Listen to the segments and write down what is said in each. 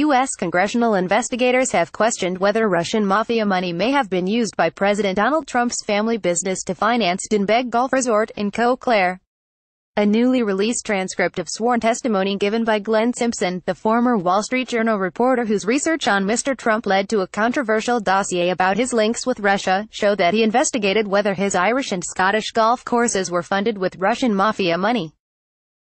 U.S. congressional investigators have questioned whether Russian mafia money may have been used by President Donald Trump's family business to finance Dinbeg Golf Resort in Co d'Alene. A newly released transcript of sworn testimony given by Glenn Simpson, the former Wall Street Journal reporter whose research on Mr. Trump led to a controversial dossier about his links with Russia, showed that he investigated whether his Irish and Scottish golf courses were funded with Russian mafia money.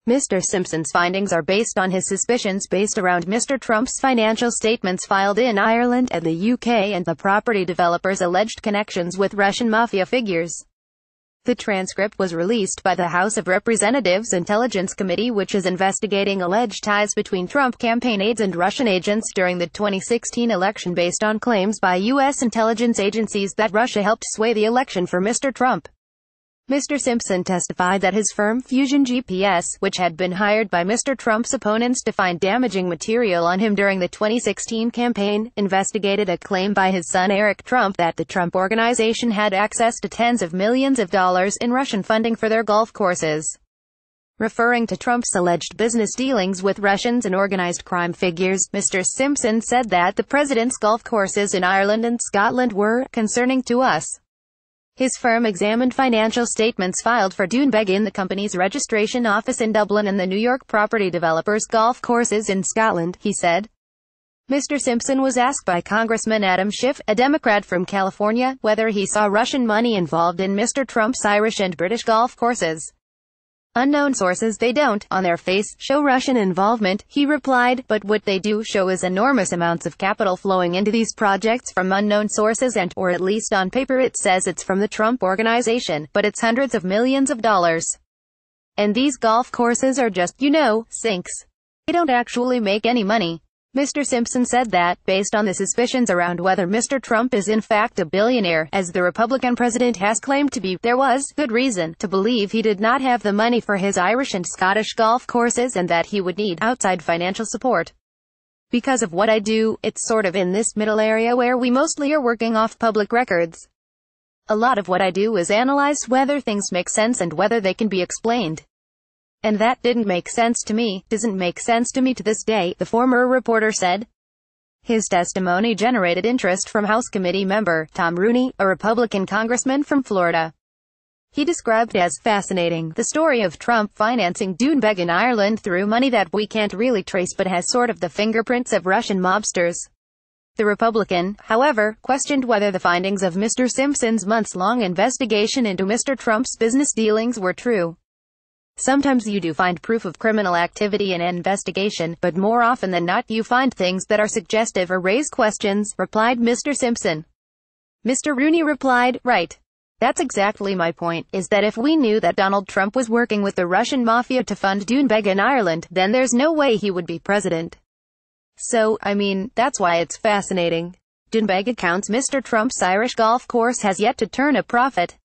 Mr. Simpson's findings are based on his suspicions based around Mr. Trump's financial statements filed in Ireland and the UK and the property developer's alleged connections with Russian mafia figures. The transcript was released by the House of Representatives Intelligence Committee which is investigating alleged ties between Trump campaign aides and Russian agents during the 2016 election based on claims by U.S. intelligence agencies that Russia helped sway the election for Mr. Trump. Mr. Simpson testified that his firm Fusion GPS, which had been hired by Mr. Trump's opponents to find damaging material on him during the 2016 campaign, investigated a claim by his son Eric Trump that the Trump Organization had access to tens of millions of dollars in Russian funding for their golf courses. Referring to Trump's alleged business dealings with Russians and organized crime figures, Mr. Simpson said that the president's golf courses in Ireland and Scotland were concerning to us. His firm examined financial statements filed for in the company's registration office in Dublin and the New York property developers golf courses in Scotland, he said. Mr. Simpson was asked by Congressman Adam Schiff, a Democrat from California, whether he saw Russian money involved in Mr. Trump's Irish and British golf courses. Unknown sources they don't, on their face, show Russian involvement, he replied, but what they do show is enormous amounts of capital flowing into these projects from unknown sources and, or at least on paper it says it's from the Trump Organization, but it's hundreds of millions of dollars. And these golf courses are just, you know, sinks. They don't actually make any money. Mr. Simpson said that, based on the suspicions around whether Mr. Trump is in fact a billionaire, as the Republican president has claimed to be, there was good reason to believe he did not have the money for his Irish and Scottish golf courses and that he would need outside financial support. Because of what I do, it's sort of in this middle area where we mostly are working off public records. A lot of what I do is analyze whether things make sense and whether they can be explained. And that didn't make sense to me, doesn't make sense to me to this day, the former reporter said. His testimony generated interest from House Committee member Tom Rooney, a Republican congressman from Florida. He described as fascinating the story of Trump financing Dunebeg in Ireland through money that we can't really trace but has sort of the fingerprints of Russian mobsters. The Republican, however, questioned whether the findings of Mr. Simpson's months-long investigation into Mr. Trump's business dealings were true. Sometimes you do find proof of criminal activity in an investigation, but more often than not you find things that are suggestive or raise questions, replied Mr. Simpson. Mr. Rooney replied, right. That's exactly my point, is that if we knew that Donald Trump was working with the Russian mafia to fund Dunebeg in Ireland, then there's no way he would be president. So, I mean, that's why it's fascinating. Dunebeg accounts Mr. Trump's Irish golf course has yet to turn a profit.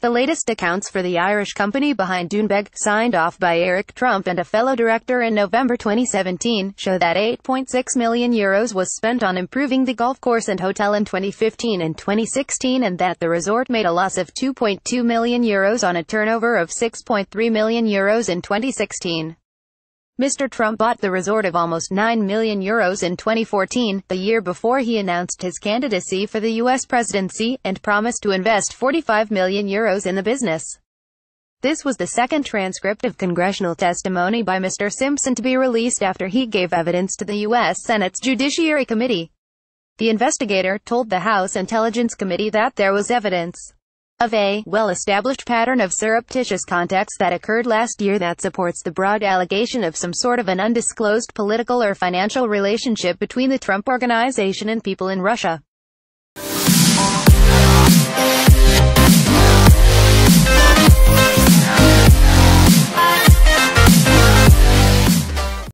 The latest accounts for the Irish company behind Dunbeg, signed off by Eric Trump and a fellow director in November 2017, show that 8.6 million euros was spent on improving the golf course and hotel in 2015 and 2016 and that the resort made a loss of 2.2 million euros on a turnover of 6.3 million euros in 2016. Mr. Trump bought the resort of almost 9 million euros in 2014, the year before he announced his candidacy for the U.S. presidency, and promised to invest 45 million euros in the business. This was the second transcript of congressional testimony by Mr. Simpson to be released after he gave evidence to the U.S. Senate's Judiciary Committee. The investigator told the House Intelligence Committee that there was evidence of a well-established pattern of surreptitious contacts that occurred last year that supports the broad allegation of some sort of an undisclosed political or financial relationship between the Trump Organization and people in Russia.